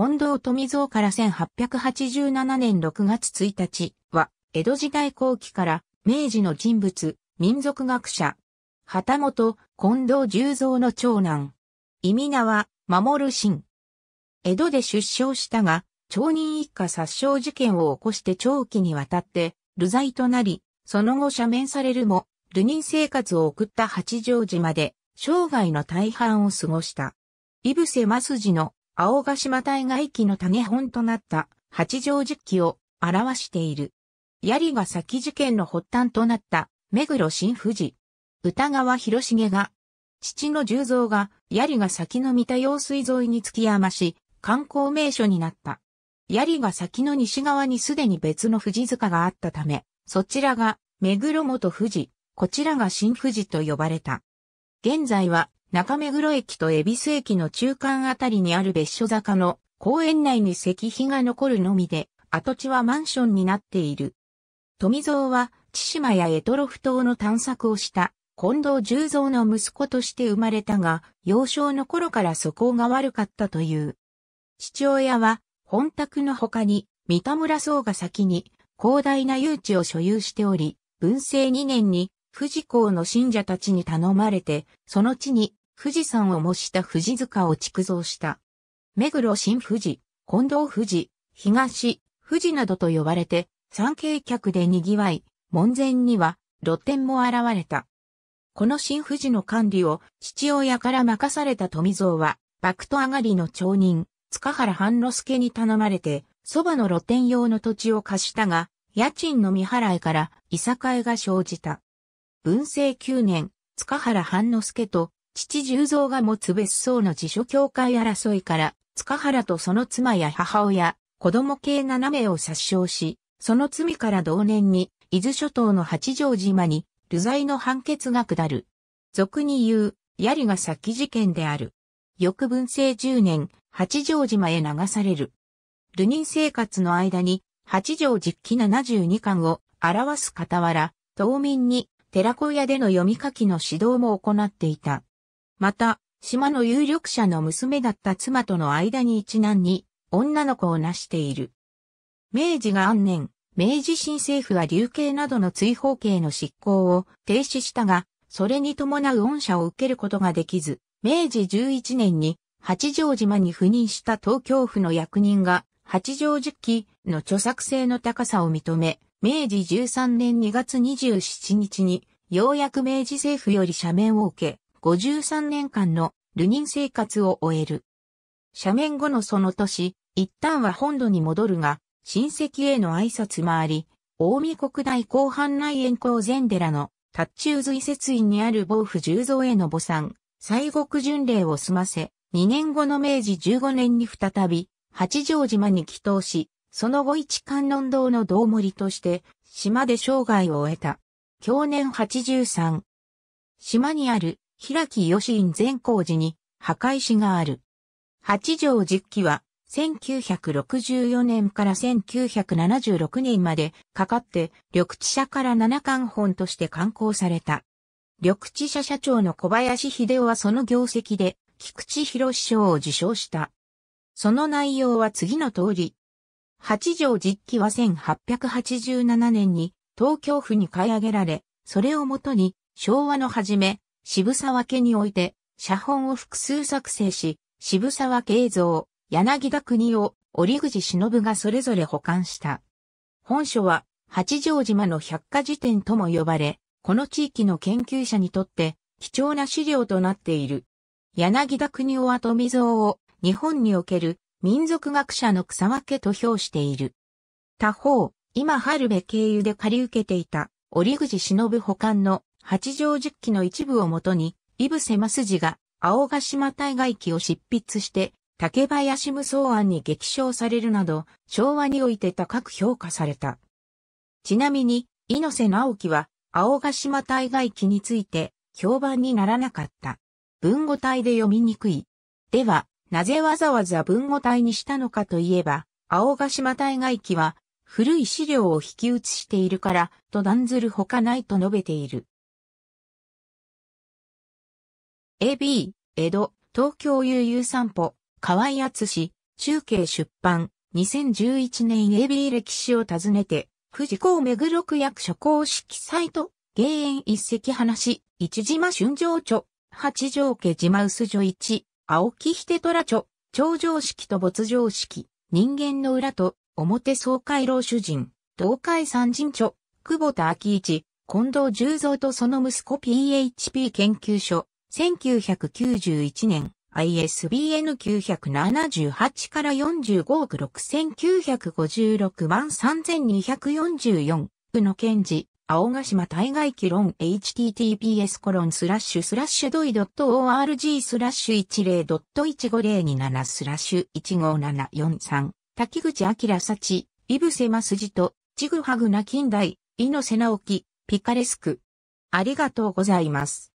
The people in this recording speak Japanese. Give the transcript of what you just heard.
近藤富蔵から1887年6月1日は、江戸時代後期から明治の人物、民族学者、旗本、近藤十蔵の長男、意味名は、守信。江戸で出生したが、町人一家殺傷事件を起こして長期にわたって、流罪となり、その後赦免されるも、流人生活を送った八丈島で、生涯の大半を過ごした。伊伏すじの青ヶ島大外記の種本となった八丈十記を表している。槍ヶ崎事件の発端となった目黒新富士。歌川広重が、父の重蔵が槍ヶ崎の三田用水沿いに突き山し、観光名所になった。槍ヶ崎の西側にすでに別の富士塚があったため、そちらが目黒元富士、こちらが新富士と呼ばれた。現在は中目黒駅と恵比寿駅の中間あたりにある別所坂の公園内に石碑が残るのみで、跡地はマンションになっている。富蔵は、千島やエトロフ島の探索をした近藤十蔵の息子として生まれたが、幼少の頃から素行が悪かったという。父親は、本宅の他に、三田村荘が先に、広大な誘致を所有しており、文政2年に、富士港の信者たちに頼まれて、その地に、富士山を模した富士塚を築造した。目黒新富士、近藤富士、東、富士などと呼ばれて、三景客で賑わい、門前には露店も現れた。この新富士の管理を父親から任された富蔵は、幕徒上がりの町人、塚原半之助に頼まれて、そばの露店用の土地を貸したが、家賃の未払いから、いさかいが生じた。文政9年、塚原半之助と父十三が持つ別荘の辞書協会争いから、塚原とその妻や母親、子供系7名を殺傷し、その罪から同年に、伊豆諸島の八丈島に、流罪の判決が下る。俗に言う、槍が先事件である。翌文政10年、八丈島へ流される。流人生活の間に、八条実記72巻を表す傍ら、島民に寺子屋での読み書きの指導も行っていた。また、島の有力者の娘だった妻との間に一男に女の子を成している。明治が安年、明治新政府は流刑などの追放刑の執行を停止したが、それに伴う恩赦を受けることができず、明治11年に八丈島に赴任した東京府の役人が八丈十期の著作性の高さを認め、明治13年2月27日にようやく明治政府より赦免を受け、53年間の流人生活を終える。斜面後のその年、一旦は本土に戻るが、親戚への挨拶もあり、大見国大広範内縁光禅寺の達中随節院にある防府十蔵への墓参、西国巡礼を済ませ、2年後の明治15年に再び、八丈島に帰祷し、その後一観音堂の道森として、島で生涯を終えた。去年83。島にある平木義院善光寺に墓石がある。八条実記は、1964年から1976年までかかって、緑地社から七冠本として刊行された。緑地社社長の小林秀夫はその業績で、菊池博賞を受賞した。その内容は次の通り。八条実記は1887年に東京府に買い上げられ、それをもとに昭和の初め、渋沢家において、写本を複数作成し、渋沢慶三、柳田国を、折口忍がそれぞれ保管した。本書は、八丈島の百科事典とも呼ばれ、この地域の研究者にとって、貴重な資料となっている。柳田国夫は富蔵を、日本における、民族学者の草分けと評している。他方、今春部経由で借り受けていた、折口忍保管の八条十記の一部をもとに、イブセマスジが青ヶ島大外記を執筆して、竹林無双案に激賞されるなど、昭和において高く評価された。ちなみに、猪瀬直樹は、青ヶ島大外記について、評判にならなかった。文語体で読みにくい。では、なぜわざわざ文語体にしたのかといえば、青ヶ島大外記は、古い資料を引き写しているから、と断ずるほかないと述べている。AB、江戸、東京悠々散歩、河合厚氏、中継出版、2011年 AB 歴史を訪ねて、富士港目黒区役所公式サイト、芸園一席話、一島春城著、八条家島薄女一、青木秀虎著、超常識と没常識、人間の裏と、表総回老主人、東海三人著、久保田昭一、近藤十三とその息子 PHP 研究所、1991年 ISBN 978から45億6956万3244宇野健治青ヶ島対外記論 https コロンスラッシュスラッシュドイドット org スラッシュ1 0 1 5 0 2 7スラッシュ15743滝口明幸、イブセマスジと、ジグハグな近代、イノセナオキ、ピカレスク。ありがとうございます。